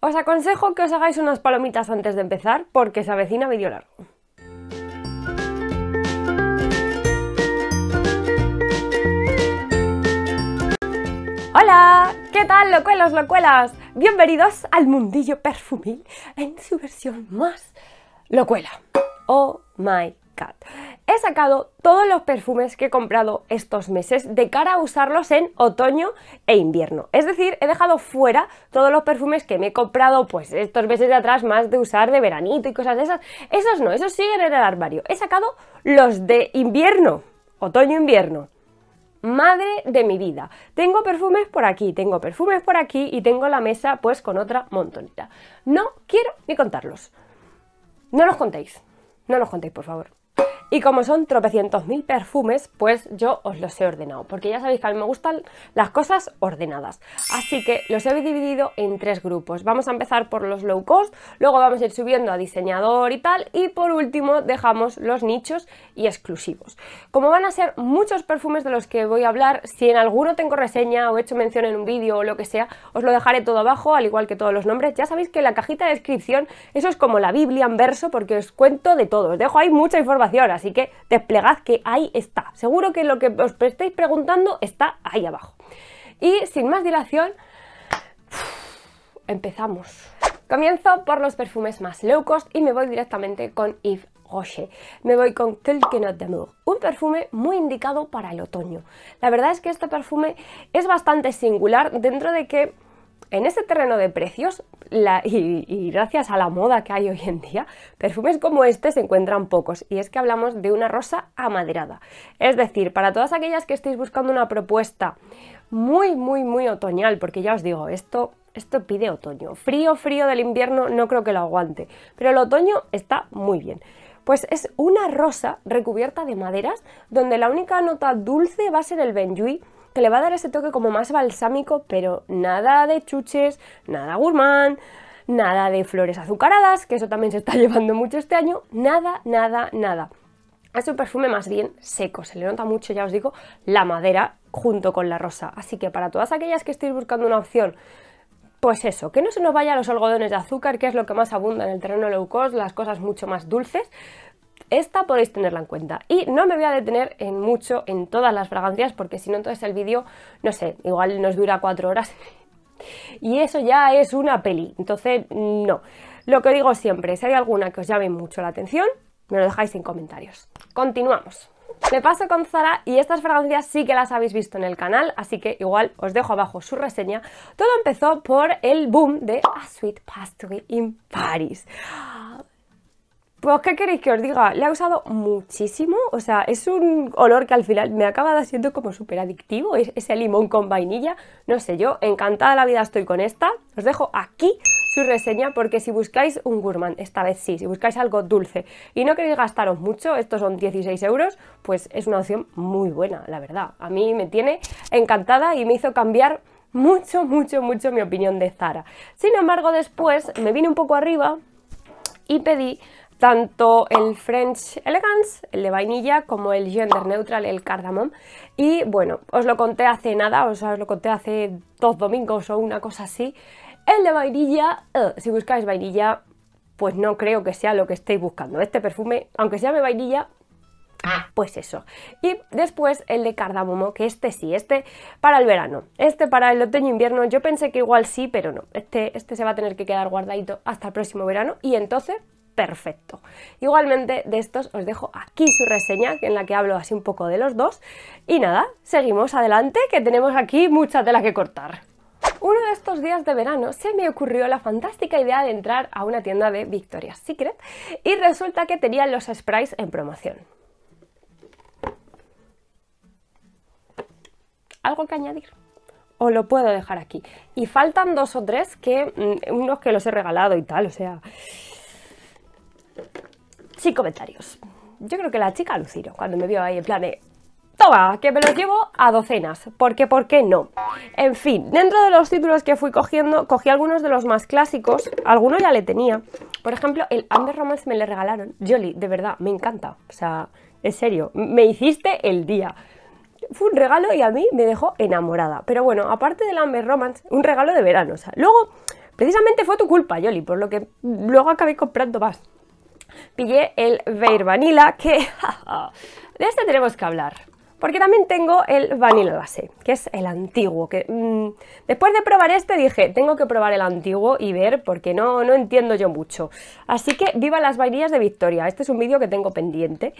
Os aconsejo que os hagáis unas palomitas antes de empezar porque se avecina vídeo largo. ¡Hola! ¿Qué tal, locuelos, locuelas? Bienvenidos al mundillo perfumil en su versión más locuela. Oh my He sacado todos los perfumes que he comprado estos meses de cara a usarlos en otoño e invierno. Es decir, he dejado fuera todos los perfumes que me he comprado pues estos meses de atrás más de usar de veranito y cosas de esas. Esos no, esos siguen en el armario. He sacado los de invierno, otoño-invierno. Madre de mi vida. Tengo perfumes por aquí, tengo perfumes por aquí y tengo la mesa pues con otra montonita No quiero ni contarlos. No los contéis. No los contéis, por favor. Y como son tropecientos mil perfumes, pues yo os los he ordenado, porque ya sabéis que a mí me gustan las cosas ordenadas. Así que los he dividido en tres grupos. Vamos a empezar por los low cost, luego vamos a ir subiendo a diseñador y tal, y por último dejamos los nichos y exclusivos. Como van a ser muchos perfumes de los que voy a hablar, si en alguno tengo reseña o he hecho mención en un vídeo o lo que sea, os lo dejaré todo abajo, al igual que todos los nombres. Ya sabéis que en la cajita de descripción, eso es como la Biblia en verso, porque os cuento de todo, os dejo ahí mucha información, Así que desplegad que ahí está. Seguro que lo que os estéis preguntando está ahí abajo. Y sin más dilación, empezamos. Comienzo por los perfumes más low cost y me voy directamente con Yves Rocher. Me voy con Quelque de d'Amour, un perfume muy indicado para el otoño. La verdad es que este perfume es bastante singular dentro de que en ese terreno de precios y, gracias a la moda que hay hoy en día, perfumes como este se encuentran pocos y es que hablamos de una rosa amaderada. Es decir, para todas aquellas que estéis buscando una propuesta muy, muy, muy otoñal, porque ya os digo, esto, esto pide otoño. Frío, frío del invierno no creo que lo aguante, pero el otoño está muy bien. Pues es una rosa recubierta de maderas donde la única nota dulce va a ser el benjuí que le va a dar ese toque como más balsámico, pero nada de chuches, nada gourmand, nada de flores azucaradas, que eso también se está llevando mucho este año, nada, nada, nada. Es un perfume más bien seco, se le nota mucho, ya os digo, la madera junto con la rosa. Así que para todas aquellas que estéis buscando una opción pues eso, que no se nos vayan los algodones de azúcar, que es lo que más abunda en el terreno low cost, las cosas mucho más dulces, esta podéis tenerla en cuenta. Y no me voy a detener en mucho en todas las fragancias porque si no entonces el vídeo, no sé, igual nos dura cuatro horas y eso ya es una peli. Entonces, no. Lo que digo siempre, si hay alguna que os llame mucho la atención, me lo dejáis en comentarios. Continuamos. Me paso con Zara y estas fragancias sí que las habéis visto en el canal, así que igual os dejo abajo su reseña. Todo empezó por el boom de A Sweet Pastry in Paris. Pues, ¿qué queréis que os diga? le he usado muchísimo, o sea, es un olor que al final me acaba siendo como súper adictivo, ese limón con vainilla, no sé, yo encantada la vida estoy con esta, os dejo aquí su reseña porque si buscáis un gourmand, esta vez sí, si buscáis algo dulce y no queréis gastaros mucho, estos son 16 euros, pues es una opción muy buena, la verdad, a mí me tiene encantada y me hizo cambiar mucho, mucho, mucho mi opinión de Zara. Sin embargo, después me vine un poco arriba y pedí tanto el French Elegance, el de vainilla, como el Gender Neutral, el Cardamom. Y bueno, os lo conté hace nada, os lo conté hace dos domingos o una cosa así. El de vainilla, eh, si buscáis vainilla, pues no creo que sea lo que estéis buscando. Este perfume, aunque se llame vainilla, pues eso. Y después el de cardamomo, que este sí, este para el verano, este para el otoño-invierno. Yo pensé que igual sí, pero no. Este, este se va a tener que quedar guardadito hasta el próximo verano y entonces perfecto. Igualmente de estos os dejo aquí su reseña en la que hablo así un poco de los dos y nada, seguimos adelante que tenemos aquí mucha tela que cortar. Uno de estos días de verano se me ocurrió la fantástica idea de entrar a una tienda de Victoria's Secret y resulta que tenían los sprays en promoción. Algo que añadir O lo puedo dejar aquí. Y faltan dos o tres que, mm, unos que los he regalado y tal, o sea, sin comentarios. Yo creo que la chica alucinó cuando me vio ahí en plan de... Toma, que me los llevo a docenas, porque ¿por qué no? En fin, dentro de los títulos que fui cogiendo, cogí algunos de los más clásicos, algunos ya le tenía. Por ejemplo, el Amber Romance me le regalaron. Jolly, de verdad, me encanta. O sea, en serio, me hiciste el día. Fue un regalo y a mí me dejó enamorada. Pero bueno, aparte del Amber Romance, un regalo de verano. O sea, luego, precisamente fue tu culpa, Jolly, por lo que luego acabé comprando más pillé el Veir Vanilla, que de este tenemos que hablar. Porque también tengo el Vanilla BASE que es el antiguo. Que, mm, después de probar este dije, tengo que probar el antiguo y ver, porque no, no entiendo yo mucho. Así que viva las vainillas de Victoria. Este es un vídeo que tengo pendiente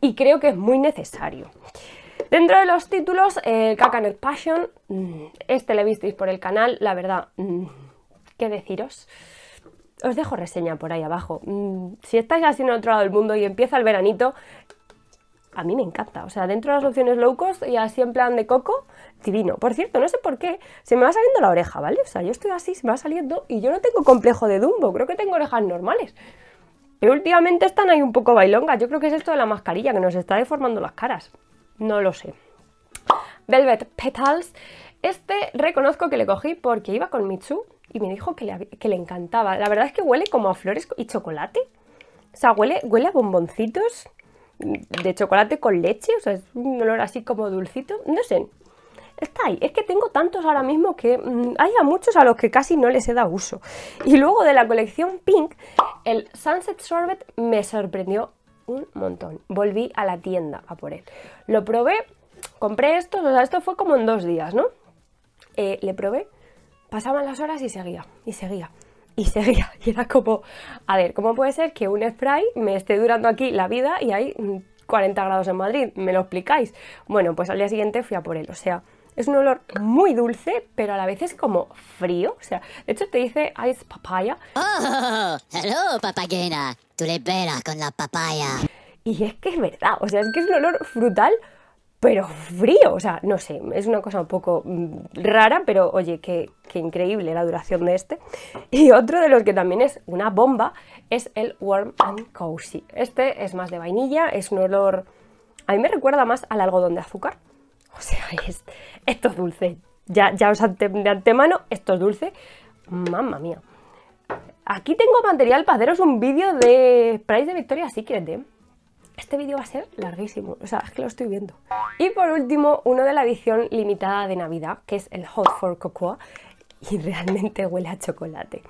y creo que es muy necesario. Dentro de los títulos, eh, el Cacanet Passion, mm, este le visteis por el canal, la verdad, mm, qué deciros. Os dejo reseña por ahí abajo. Mm, si estáis así en otro lado del mundo y empieza el veranito, a mí me encanta. O sea, dentro de las opciones low cost y así en plan de coco, divino. Por cierto, no sé por qué, se me va saliendo la oreja, ¿vale? O sea, yo estoy así, se me va saliendo y yo no tengo complejo de Dumbo, creo que tengo orejas normales. Pero últimamente están ahí un poco bailongas. Yo creo que es esto de la mascarilla, que nos está deformando las caras. No lo sé. Velvet Petals. Este reconozco que le cogí porque iba con Mitsu y me dijo que le, encantaba. La verdad es que huele como a flores y chocolate. O sea, huele, huele a bomboncitos de chocolate con leche, o sea, es un olor así como dulcito, no sé. Está ahí, es que tengo tantos ahora mismo que mm, hay a muchos a los que casi no les he dado uso. Y luego de la colección Pink, el Sunset Sorbet me sorprendió un montón. Volví a la tienda a por él. Lo probé, compré estos, o sea, esto fue como en dos días, ¿no? Eh, le probé Pasaban las horas y seguía, y seguía, y seguía. Y era como, a ver, ¿cómo puede ser que un spray me esté durando aquí la vida y hay 40 grados en Madrid? ¿Me lo explicáis? Bueno, pues al día siguiente fui a por él. O sea, es un olor muy dulce, pero a la vez es como frío. O sea, de hecho te dice ice papaya. ¡Oh! ¡Hello, papayena! Tú le veras con la papaya. Y es que es verdad, o sea, es que es un olor frutal pero frío, o sea, no sé, es una cosa un poco mm, rara, pero oye, qué, increíble la duración de este. Y otro de los que también es una bomba es el Warm and Cozy. Este es más de vainilla, es un olor, a mí me recuerda más al algodón de azúcar, o sea, esto es dulce, ya, ya os de antemano, esto es dulce, mamma mía. Aquí tengo material para haceros un vídeo de Price de Victoria Secret, este vídeo va a ser larguísimo, o sea, es que lo estoy viendo. Y por último, uno de la edición limitada de Navidad, que es el Hot for Cocoa, y realmente huele a chocolate.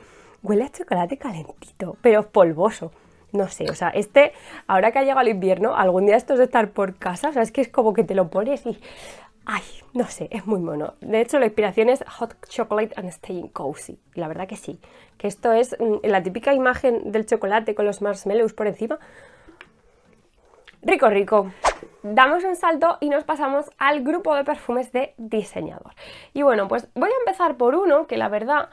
Huele a chocolate calentito, pero polvoso. No sé, o sea, este, ahora que ha llegado el invierno, algún día esto es de estar por casa, o sea, es que es como que te lo pones y... Ay, no sé, es muy mono. De hecho, la inspiración es Hot Chocolate and Staying Cozy. Y la verdad que sí. Que esto es mm, la típica imagen del chocolate con los marshmallows por encima, Rico, rico. Damos un salto y nos pasamos al grupo de perfumes de diseñador. Y bueno, pues voy a empezar por uno que la verdad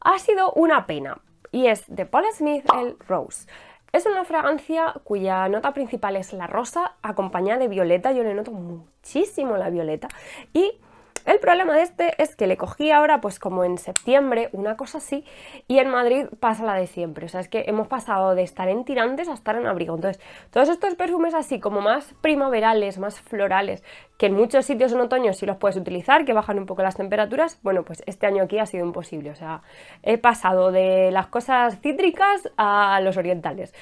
ha sido una pena. Y es de Paul Smith el Rose. Es una fragancia cuya nota principal es la rosa, acompañada de violeta. Yo le noto muchísimo la violeta. Y el problema de este es que le cogí ahora, pues como en septiembre, una cosa así, y en Madrid pasa la de siempre. O sea, es que hemos pasado de estar en tirantes a estar en abrigo. Entonces, todos estos perfumes así como más primaverales, más florales, que en muchos sitios en otoño sí los puedes utilizar, que bajan un poco las temperaturas, bueno, pues este año aquí ha sido imposible. O sea, he pasado de las cosas cítricas a los orientales.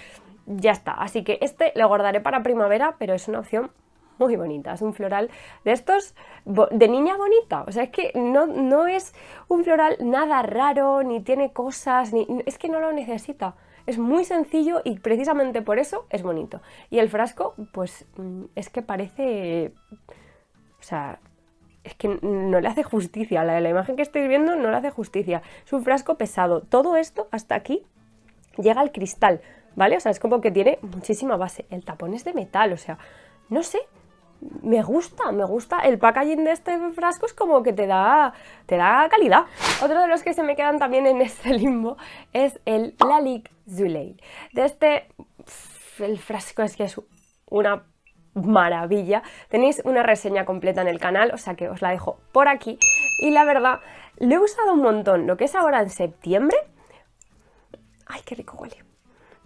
Ya está, así que este lo guardaré para primavera, pero es una opción muy bonita. Es un floral de estos de niña bonita. O sea, es que no, no es un floral nada raro, ni tiene cosas, ni, es que no lo necesita. Es muy sencillo y precisamente por eso es bonito. Y el frasco, pues mm, es que parece... O sea, es que no le hace justicia. La, la imagen que estáis viendo no le hace justicia. Es un frasco pesado. Todo esto hasta aquí llega al cristal, ¿vale? O sea, es como que tiene muchísima base. El tapón es de metal, o sea, no sé, me gusta, me gusta. El packaging de este frasco es como que te da, te da calidad. Otro de los que se me quedan también en este limbo es el Lalique Zuley. De este, el frasco es que es una maravilla. Tenéis una reseña completa en el canal, o sea que os la dejo por aquí. Y la verdad, lo he usado un montón. Lo que es ahora en septiembre... ¡Ay, qué rico huele!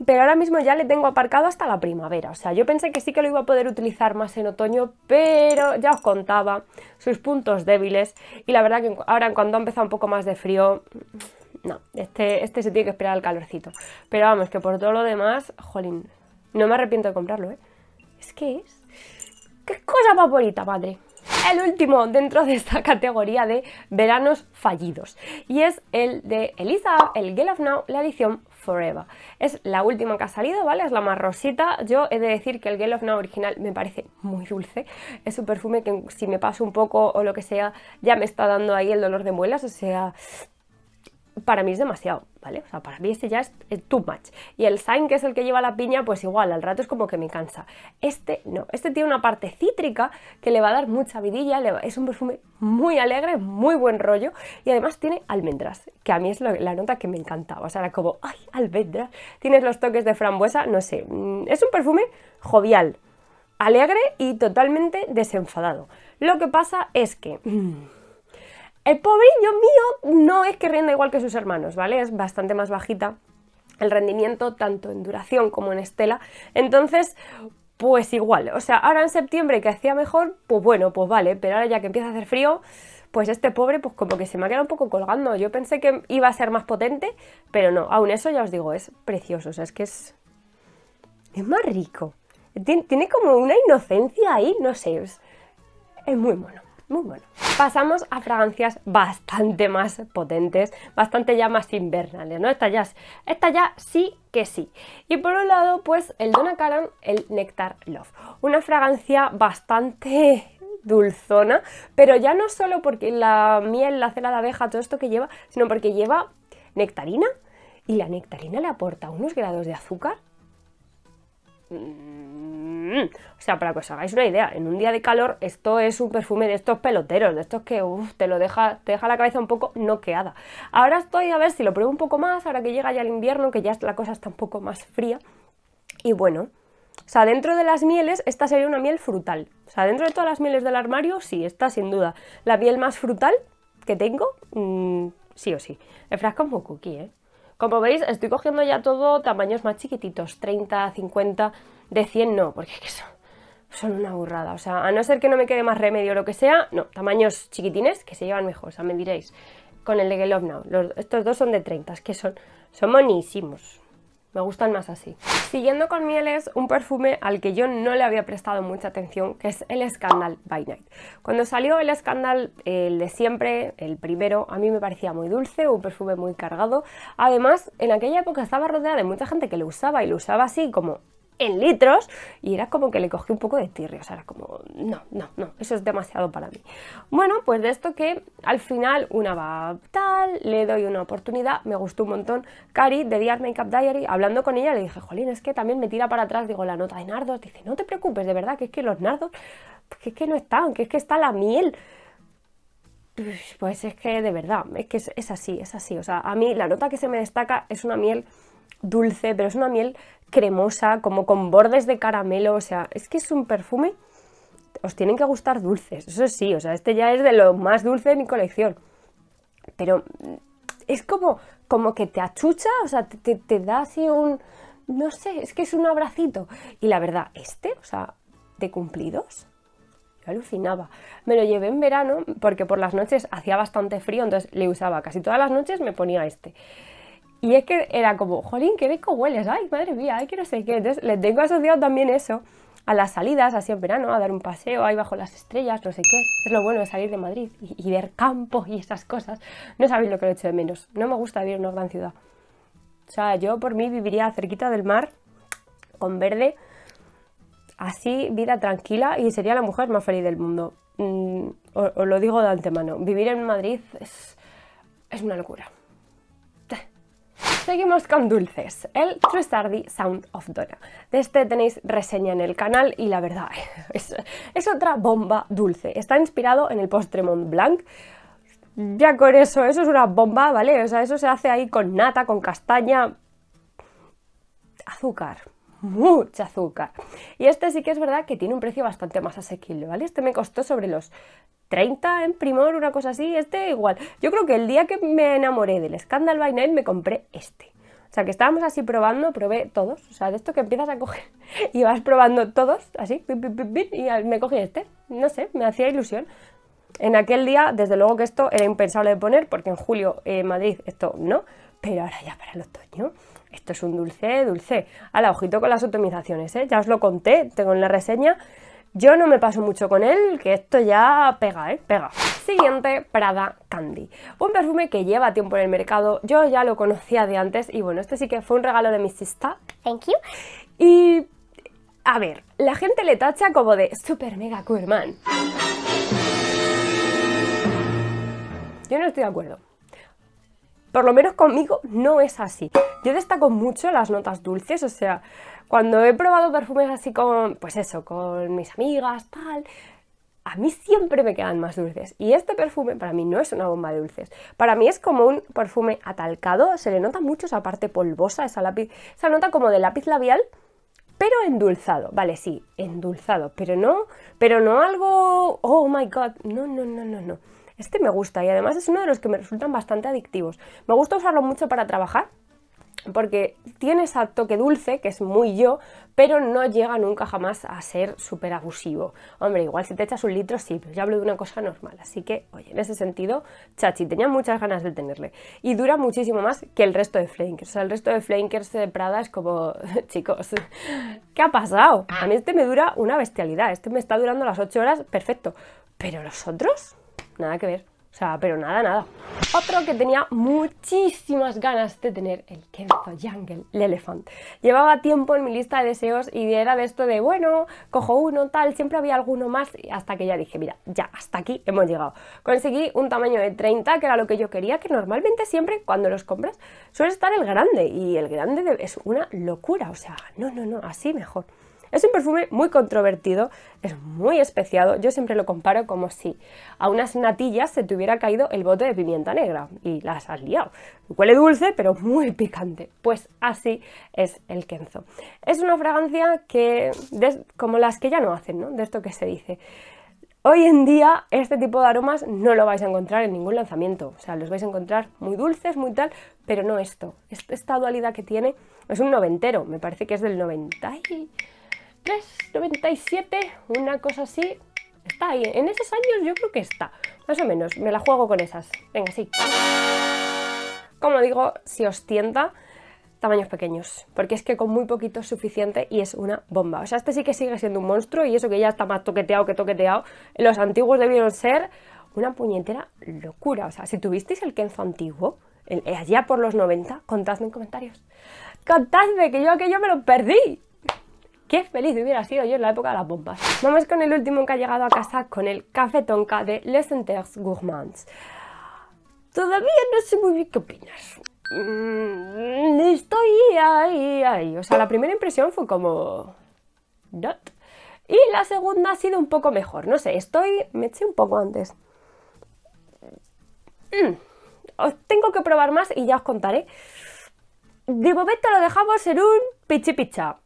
pero ahora mismo ya le tengo aparcado hasta la primavera. O sea, yo pensé que sí que lo iba a poder utilizar más en otoño, pero ya os contaba sus puntos débiles. Y la verdad que ahora cuando ha empezado un poco más de frío, no, este, este se tiene que esperar al calorcito. Pero vamos, que por todo lo demás, jolín, no me arrepiento de comprarlo, ¿eh? Es que es... ¡Qué cosa más bonita, madre! el último dentro de esta categoría de veranos fallidos y es el de Elisa, el Girl of Now, la edición Forever. Es la última que ha salido, ¿vale? Es la más rosita. Yo he de decir que el Gale of Now original me parece muy dulce. Es un perfume que si me paso un poco o lo que sea, ya me está dando ahí el dolor de muelas, o sea, para mí es demasiado, ¿vale? O sea, para mí este ya es, too much. Y el Saint que es el que lleva la piña, pues igual, al rato es como que me cansa. Este no, este tiene una parte cítrica que le va a dar mucha vidilla, es un perfume muy alegre, muy buen rollo y además tiene almendras, que a mí es la nota que me encantaba. O sea, era como, ay, almendras, tienes los toques de frambuesa, no sé. Mm, es un perfume jovial, alegre y totalmente desenfadado. Lo que pasa es que... Mm, el pobrillo mío no es que rinda igual que sus hermanos, ¿vale? Es bastante más bajita el rendimiento tanto en duración como en estela. Entonces, pues igual, o sea, ahora en septiembre que hacía mejor, pues bueno, pues vale, pero ahora ya que empieza a hacer frío, pues este pobre pues como que se me ha quedado un poco colgando. Yo pensé que iba a ser más potente, pero no, aún eso ya os digo, es precioso, o sea, es que es... Es más rico. Tiene, como una inocencia ahí, no sé, es, es muy mono muy bueno. Pasamos a fragancias bastante más potentes, bastante ya más invernales, ¿no? Esta ya, ya sí que sí. Y por un lado, pues el Dona Karan, el Nectar Love. Una fragancia bastante dulzona, pero ya no solo porque la miel, la cera de abeja, todo esto que lleva, sino porque lleva nectarina y la nectarina le aporta unos grados de azúcar Mm. o sea, para que os hagáis una idea, en un día de calor esto es un perfume de estos peloteros, de estos que te lo deja, te deja la cabeza un poco noqueada. Ahora estoy a ver si lo pruebo un poco más, ahora que llega ya el invierno, que ya la cosa está un poco más fría. Y bueno, o sea, dentro de las mieles, esta sería una miel frutal. O sea, dentro de todas las mieles del armario, sí, esta sin duda. La miel más frutal que tengo, mm, sí o sí. El frasco es muy cookie, ¿eh? Como veis, estoy cogiendo ya todo tamaños más chiquititos, 30, 50, de 100 no, porque es que son, una burrada. O sea, a no ser que no me quede más remedio o lo que sea, no, tamaños chiquitines que se llevan mejor, o sea, me diréis, con el de Now. estos dos son de 30, es que son, son monísimos me gustan más así. Siguiendo con mieles, un perfume al que yo no le había prestado mucha atención, que es el Scandal by Night. Cuando salió el Scandal, el de siempre, el primero, a mí me parecía muy dulce, un perfume muy cargado. Además, en aquella época estaba rodeada de mucha gente que lo usaba y lo usaba así como en litros y era como que le cogí un poco de tirrio, o sea, era como, no, no, no, eso es demasiado para mí. Bueno, pues de esto que al final una va tal, le doy una oportunidad, me gustó un montón. Cari de Diaz Makeup Diary, hablando con ella, le dije, jolín, es que también me tira para atrás, digo, la nota de nardos, dice, no te preocupes, de verdad, que es que los nardos, que es que no están, que es que está la miel. Pues es que de verdad, es que es así, es así. O sea, a mí la nota que se me destaca es una miel dulce, pero es una miel cremosa, como con bordes de caramelo, o sea, es que es un perfume, os tienen que gustar dulces, eso sí, o sea, este ya es de lo más dulce de mi colección, pero es como, como que te achucha, o sea, te, da así un, no sé, es que es un abracito, y la verdad, este, o sea, de cumplidos, alucinaba. Me lo llevé en verano porque por las noches hacía bastante frío, entonces le usaba casi todas las noches, me ponía este. Y es que era como, jolín, qué rico hueles, ay, madre mía, ay, que no sé qué. Entonces, le tengo asociado también eso a las salidas, así en verano, a dar un paseo ahí bajo las estrellas, no sé qué. Es lo bueno de salir de Madrid y, ver campo y esas cosas. No sabéis lo que lo echo de menos. No me gusta vivir en una gran ciudad. O sea, yo por mí viviría cerquita del mar, con verde, así, vida tranquila y sería la mujer más feliz del mundo. Mm, os, lo digo de antemano. Vivir en Madrid es, es una locura. Seguimos con dulces, el Trustardi Sound of Donna. De este tenéis reseña en el canal y la verdad es, es otra bomba dulce. Está inspirado en el postre Mont Blanc. Ya con eso, eso es una bomba, ¿vale? O sea, eso se hace ahí con nata, con castaña, azúcar, mucha azúcar. Y este sí que es verdad que tiene un precio bastante más asequible, ¿vale? Este me costó sobre los 30 en primor, una cosa así, este igual. Yo creo que el día que me enamoré del Scandal by Night me compré este. O sea, que estábamos así probando, probé todos. O sea, de esto que empiezas a coger y vas probando todos, así, y me cogí este. No sé, me hacía ilusión. En aquel día, desde luego que esto era impensable de poner, porque en julio en eh, Madrid esto no, pero ahora ya para el otoño. Esto es un dulce, dulce. Ala, ojito con las optimizaciones, ¿eh? Ya os lo conté, tengo en la reseña yo no me paso mucho con él, que esto ya pega, ¿eh? Pega. Siguiente, Prada Candy. Un perfume que lleva tiempo en el mercado. Yo ya lo conocía de antes y bueno, este sí que fue un regalo de mi sister. Thank you. Y... A ver, la gente le tacha como de super mega man Yo no estoy de acuerdo. Por lo menos conmigo no es así. Yo destaco mucho las notas dulces, o sea, cuando he probado perfumes así con, pues eso, con mis amigas, tal, a mí siempre me quedan más dulces. Y este perfume para mí no es una bomba de dulces. Para mí es como un perfume atalcado, se le nota mucho esa parte polvosa, esa, lápiz, se nota como de lápiz labial, pero endulzado. Vale, sí, endulzado, pero no, pero no algo, oh my god, no, no, no, no, no. Este me gusta y además es uno de los que me resultan bastante adictivos. Me gusta usarlo mucho para trabajar, porque tiene ese toque dulce, que es muy yo, pero no llega nunca jamás a ser súper abusivo. Hombre, igual si te echas un litro, sí, pero yo hablo de una cosa normal. Así que, oye, en ese sentido, Chachi, tenía muchas ganas de tenerle. Y dura muchísimo más que el resto de Flankers. O sea, el resto de Flankers de Prada es como, chicos, ¿qué ha pasado? A mí este me dura una bestialidad. Este me está durando las 8 horas, perfecto. Pero los otros, nada que ver. O sea, pero nada, nada. Otro que tenía muchísimas ganas de tener, el Kenzo Jungle, el elefante. Llevaba tiempo en mi lista de deseos y era de esto de, bueno, cojo uno, tal, siempre había alguno más, hasta que ya dije, mira, ya, hasta aquí hemos llegado. Conseguí un tamaño de 30, que era lo que yo quería, que normalmente siempre cuando los compras suele estar el grande, y el grande es una locura, o sea, no, no, no, así mejor. Es un perfume muy controvertido, es muy especiado, yo siempre lo comparo como si a unas natillas se te hubiera caído el bote de pimienta negra y las has liado. Huele dulce, pero muy picante. Pues así es el Kenzo. Es una fragancia que, es como las que ya no hacen, ¿no? De esto que se dice. Hoy en día este tipo de aromas no lo vais a encontrar en ningún lanzamiento, o sea, los vais a encontrar muy dulces, muy tal, pero no esto. Esta dualidad que tiene es un noventero, me parece que es del 90 397, 97, una cosa así. Está ahí, en esos años yo creo que está, más o menos, me la juego con esas. Venga, sí. Como digo, si os tienta, tamaños pequeños, porque es que con muy poquito es suficiente y es una bomba. O sea, este sí que sigue siendo un monstruo y eso que ya está más toqueteado que toqueteado, los antiguos debieron ser una puñetera locura. O sea, si tuvisteis el Kenzo antiguo, el, eh, allá por los 90, contadme en comentarios. Contadme que yo aquello me lo perdí. Qué feliz hubiera sido yo en la época de las bombas. Vamos con el último que ha llegado a casa con el café tonka de Les Enters Gourmands. Todavía no sé muy bien qué opinas. Mm, estoy ahí, ahí. O sea, la primera impresión fue como... Not. Y la segunda ha sido un poco mejor. No sé, estoy... Me eché un poco antes. Mm, os tengo que probar más y ya os contaré. De momento lo dejamos en un pichipicha.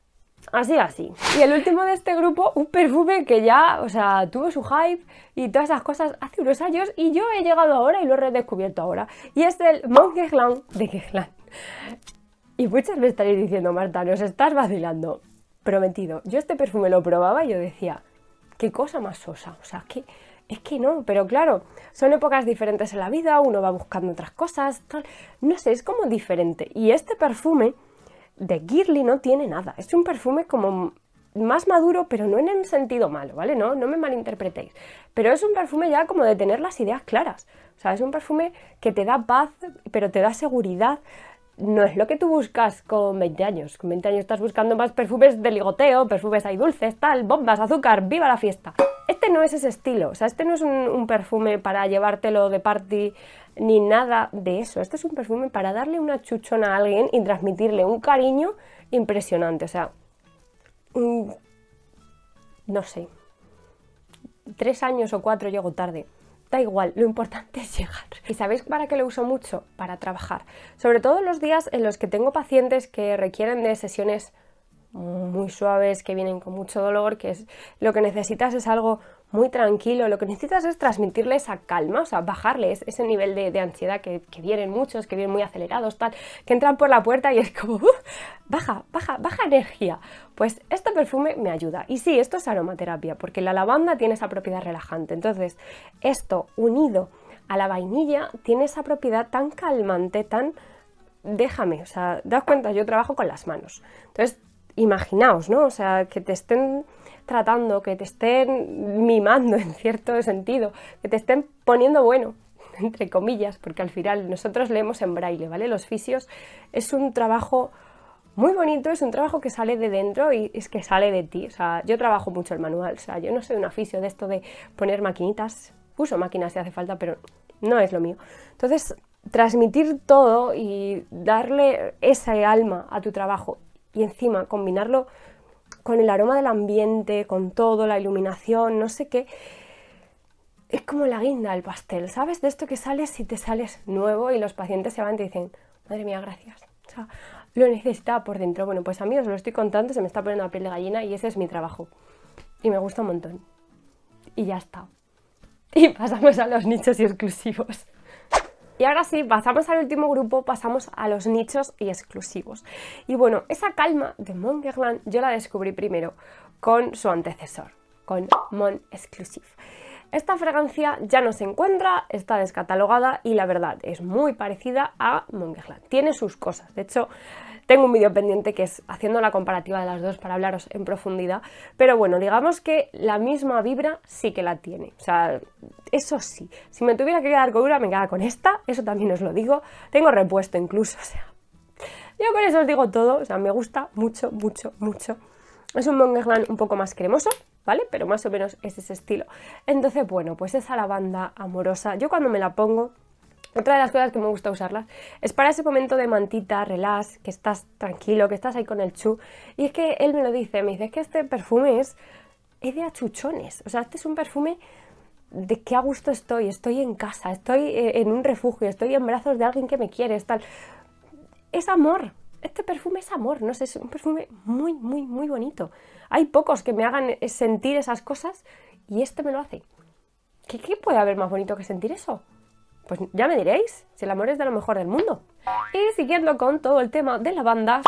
Así, así. Y el último de este grupo, un perfume que ya, o sea, tuvo su hype y todas esas cosas hace unos años y yo he llegado ahora y lo he redescubierto ahora. Y es el Mount de Gehlan. Y muchas me estaréis diciendo, Marta, nos estás vacilando. Prometido. Yo este perfume lo probaba y yo decía, qué cosa más sosa. O sea, que, es que no, pero claro, son épocas diferentes en la vida, uno va buscando otras cosas, tal. No sé, es como diferente. Y este perfume de girly no tiene nada. Es un perfume como más maduro, pero no en el sentido malo, ¿vale? No, no me malinterpretéis. Pero es un perfume ya como de tener las ideas claras. O sea, es un perfume que te da paz, pero te da seguridad. No es lo que tú buscas con 20 años. Con 20 años estás buscando más perfumes de ligoteo, perfumes ahí dulces, tal, bombas, azúcar, viva la fiesta. Este no es ese estilo, o sea, este no es un, perfume para llevártelo de party ni nada de eso. Este es un perfume para darle una chuchona a alguien y transmitirle un cariño impresionante, o sea, no sé, tres años o cuatro llego tarde. Da igual, lo importante es llegar. ¿Y sabéis para qué lo uso mucho? Para trabajar. Sobre todo los días en los que tengo pacientes que requieren de sesiones muy suaves que vienen con mucho dolor, que es lo que necesitas es algo muy tranquilo, lo que necesitas es transmitirle esa calma, o sea, bajarles ese nivel de, ansiedad que, vienen muchos, que vienen muy acelerados, tal, que entran por la puerta y es como, baja, baja, baja energía. Pues este perfume me ayuda. Y sí, esto es aromaterapia, porque la lavanda tiene esa propiedad relajante. Entonces, esto unido a la vainilla tiene esa propiedad tan calmante, tan... Déjame, o sea, das cuenta, yo trabajo con las manos. Entonces, imaginaos, ¿no? O sea, que te estén tratando, que te estén mimando en cierto sentido, que te estén poniendo bueno, entre comillas, porque al final nosotros leemos en braille, ¿vale? Los fisios es un trabajo muy bonito, es un trabajo que sale de dentro y es que sale de ti. O sea, yo trabajo mucho el manual, o sea, yo no soy un aficio de esto de poner maquinitas, uso máquinas si hace falta, pero no es lo mío. Entonces, transmitir todo y darle ese alma a tu trabajo y encima combinarlo con el aroma del ambiente, con todo, la iluminación, no sé qué, es como la guinda del pastel, ¿sabes? De esto que sales si te sales nuevo y los pacientes se van y te dicen, madre mía, gracias. O sea, lo necesitaba por dentro. Bueno, pues a mí os lo estoy contando, se me está poniendo la piel de gallina y ese es mi trabajo. Y me gusta un montón. Y ya está. Y pasamos a los nichos y exclusivos. Y ahora sí, pasamos al último grupo, pasamos a los nichos y exclusivos. Y bueno, esa calma de Mongerland yo la descubrí primero con su antecesor, con Mon Exclusive. Esta fragancia ya no se encuentra, está descatalogada y la verdad es muy parecida a Mongerland. Tiene sus cosas, de hecho tengo un vídeo pendiente que es haciendo la comparativa de las dos para hablaros en profundidad, pero bueno, digamos que la misma vibra sí que la tiene. O sea, eso sí, si me tuviera que quedar con una, me queda con esta, eso también os lo digo. Tengo repuesto incluso, o sea, yo con eso os digo todo, o sea, me gusta mucho, mucho, mucho. Es un Mongerland un poco más cremoso, ¿vale? Pero más o menos es ese estilo. Entonces, bueno, pues esa lavanda amorosa, yo cuando me la pongo otra de las cosas que me gusta usarlas es para ese momento de mantita, relax, que estás tranquilo, que estás ahí con el chu. Y es que él me lo dice, me dice, es que este perfume es, de achuchones. O sea, este es un perfume de qué a gusto estoy, estoy en casa, estoy eh, en un refugio, estoy en brazos de alguien que me quiere, tal. Es amor, este perfume es amor, no sé, es un perfume muy, muy, muy bonito. Hay pocos que me hagan eh, sentir esas cosas y este me lo hace. ¿Qué, qué puede haber más bonito que sentir eso? Pues ya me diréis si el amor es de lo mejor del mundo. Y siguiendo con todo el tema de las bandas,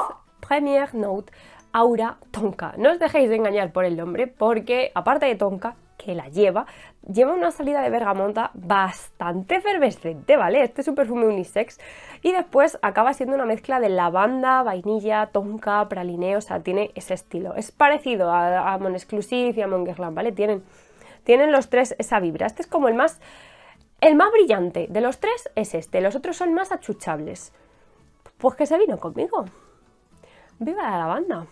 Premier Note, Aura Tonka. No os dejéis de engañar por el nombre, porque aparte de Tonka, que la lleva, lleva una salida de bergamota bastante fervescente, ¿vale? Este es un perfume unisex y después acaba siendo una mezcla de lavanda, vainilla, tonka, pralineo, o sea, tiene ese estilo. Es parecido a, a Mon Exclusive y a Guerlain ¿vale? Tienen, tienen los tres esa vibra. Este es como el más el más brillante de los tres es este, los otros son más achuchables. Pues que se vino conmigo. ¡Viva la banda!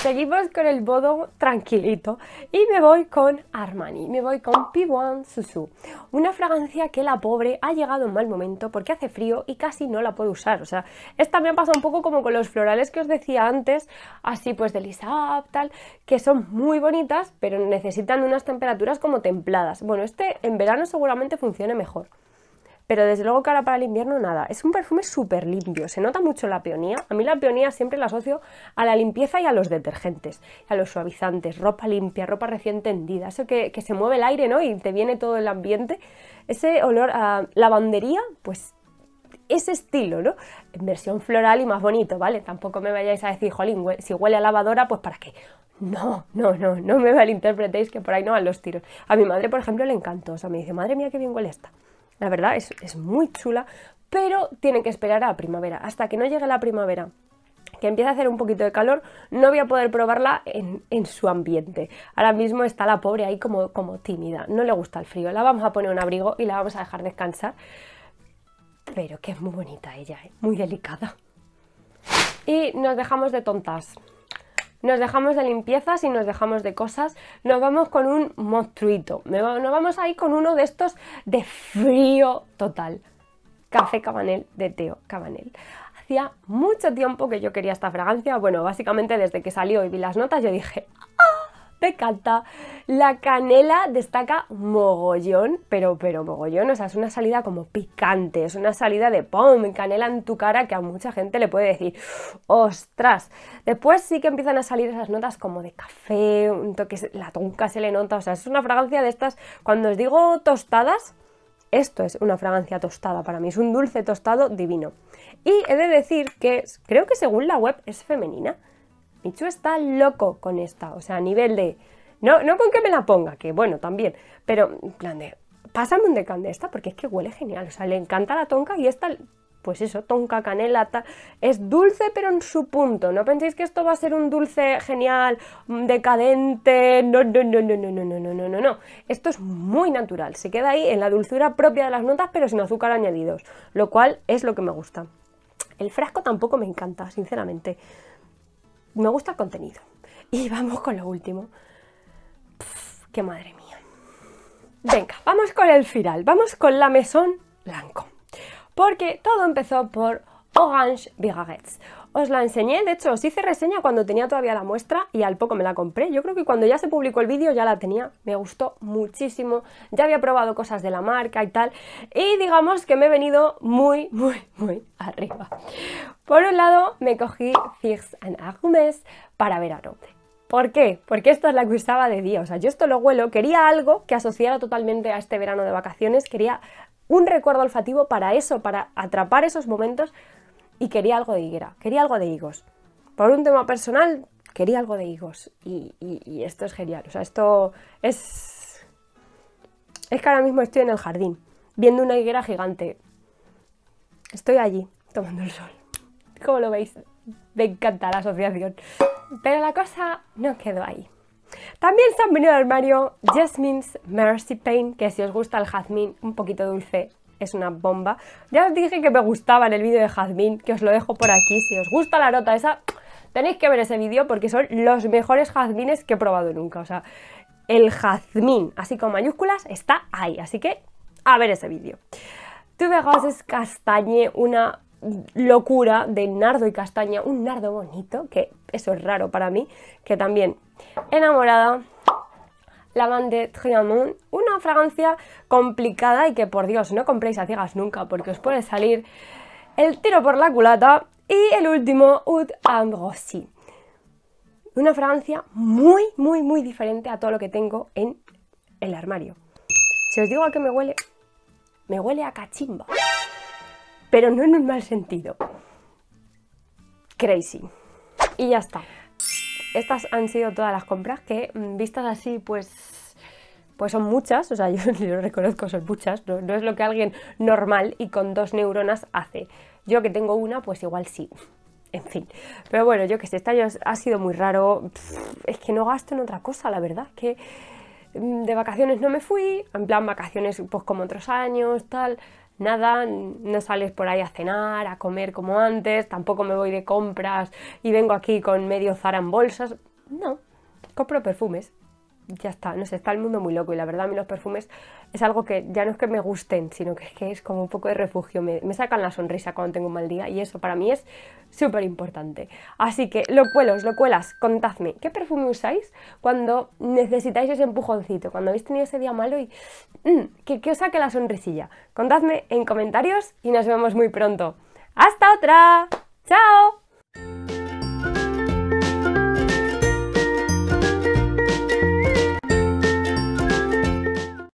Seguimos con el bodo tranquilito y me voy con Armani, me voy con P1 Susu, una fragancia que la pobre ha llegado en mal momento porque hace frío y casi no la puedo usar, o sea, esta me ha pasado un poco como con los florales que os decía antes, así pues de Lisab, tal, que son muy bonitas pero necesitan unas temperaturas como templadas, bueno, este en verano seguramente funcione mejor. Pero desde luego que ahora para el invierno nada. Es un perfume súper limpio, se nota mucho la peonía. A mí la peonía siempre la asocio a la limpieza y a los detergentes, a los suavizantes, ropa limpia, ropa recién tendida, eso que, se mueve el aire ¿no? y te viene todo el ambiente. Ese olor a lavandería, pues ese estilo, ¿no? En versión floral y más bonito, ¿vale? Tampoco me vayáis a decir, jolín, si huele a lavadora, pues para qué. No, no, no, no me malinterpretéis que por ahí no van los tiros. A mi madre, por ejemplo, le encantó. O sea, me dice, madre mía, qué bien huele esta la verdad es, es muy chula, pero tiene que esperar a primavera, hasta que no llegue la primavera que empieza a hacer un poquito de calor, no voy a poder probarla en, su ambiente. Ahora mismo está la pobre ahí como, como tímida, no le gusta el frío. La vamos a poner un abrigo y la vamos a dejar descansar. Pero que es muy bonita ella, ¿eh? muy delicada. Y nos dejamos de tontas. Nos dejamos de limpiezas y nos dejamos de cosas. Nos vamos con un monstruito. Nos vamos ahí con uno de estos de frío total. Café Cabanel de Teo Cabanel hacía mucho tiempo que yo quería esta fragancia. Bueno, básicamente desde que salió y vi las notas yo dije, te La canela destaca mogollón, pero, pero mogollón, o sea, es una salida como picante, es una salida de ¡pom! canela en tu cara que a mucha gente le puede decir ¡ostras! Después sí que empiezan a salir esas notas como de café, un toque, la tonca se le nota, o sea, es una fragancia de estas, cuando os digo tostadas, esto es una fragancia tostada para mí, es un dulce tostado divino. Y he de decir que creo que según la web es femenina, Michu está loco con esta, o sea, a nivel de... No, no con que me la ponga, que bueno, también, pero en plan de... Pásame un decan de esta porque es que huele genial, o sea, le encanta la tonca y esta pues eso, tonca, canela, es dulce pero en su punto. No penséis que esto va a ser un dulce genial, decadente, no, no, no, no, no, no, no, no, no, no. Esto es muy natural, se queda ahí en la dulzura propia de las notas pero sin azúcar añadidos, lo cual es lo que me gusta. El frasco tampoco me encanta, sinceramente me gusta el contenido. Y vamos con lo último. ¡Qué madre mía! Venga, vamos con el final, vamos con la Maison Blanco. Porque todo empezó por Orange VIGARETTES os la enseñé, de hecho, os hice reseña cuando tenía todavía la muestra y al poco me la compré. Yo creo que cuando ya se publicó el vídeo ya la tenía, me gustó muchísimo, ya había probado cosas de la marca y tal, y digamos que me he venido muy, muy, muy arriba. Por un lado, me cogí Figs and Argumes para verano. ¿Por qué? Porque esto es la que usaba de día. O sea, yo esto lo huelo. Quería algo que asociara totalmente a este verano de vacaciones. Quería un recuerdo olfativo para eso, para atrapar esos momentos y quería algo de higuera, quería algo de higos. Por un tema personal, quería algo de higos y, esto es genial. O sea, esto es... Es que ahora mismo estoy en el jardín, viendo una higuera gigante. Estoy allí, tomando el sol. Como lo veis, me encanta la asociación. Pero la cosa no quedó ahí. También se han venido al armario Jasmine's Mercy Pain, que si os gusta el jazmín un poquito dulce, es una bomba. Ya os dije que me gustaba en el vídeo de jazmín, que os lo dejo por aquí. Si os gusta la nota esa, tenéis que ver ese vídeo porque son los mejores jazmines que he probado nunca. O sea, el jazmín, así con mayúsculas, está ahí. Así que a ver ese vídeo. Tuve ES castañe, una locura de nardo y castaña, un nardo bonito, que eso es raro para mí, que también enamorada la Van de Trianon, una fragancia complicada y que por Dios no compréis a ciegas nunca porque os puede salir el tiro por la culata. Y el último, Oud Ambrosie. Una fragancia muy, muy, muy diferente a todo lo que tengo en el armario. Si os digo a qué me huele, me huele a cachimba. Pero no en un mal sentido. Crazy. Y ya está estas han sido todas las compras que mm, vistas así, pues, pues son muchas, o sea, yo, lo reconozco son muchas, no, es lo que alguien normal y con dos neuronas hace. Yo que tengo una, pues igual sí. En fin, pero bueno, yo que sé, este año ha sido muy raro. Es que no gasto en otra cosa, la verdad. que mm, de vacaciones no me fui, en plan vacaciones pues como otros años, tal, nada, no sales por ahí a cenar, a comer como antes, tampoco me voy de compras y vengo aquí con medio Zara en bolsas. No, compro perfumes ya está, no sé, está el mundo muy loco y la verdad a mí los perfumes es algo que ya no es que me gusten, sino que es como un poco de refugio, me, sacan la sonrisa cuando tengo un mal día y eso para mí es súper importante. Así que lo cuelos, lo cuelas, contadme, ¿qué perfume usáis cuando necesitáis ese empujoncito, cuando habéis tenido ese día malo y mm, que, que os saque la sonrisilla? Contadme en comentarios y nos vemos muy pronto. ¡Hasta otra! ¡Chao!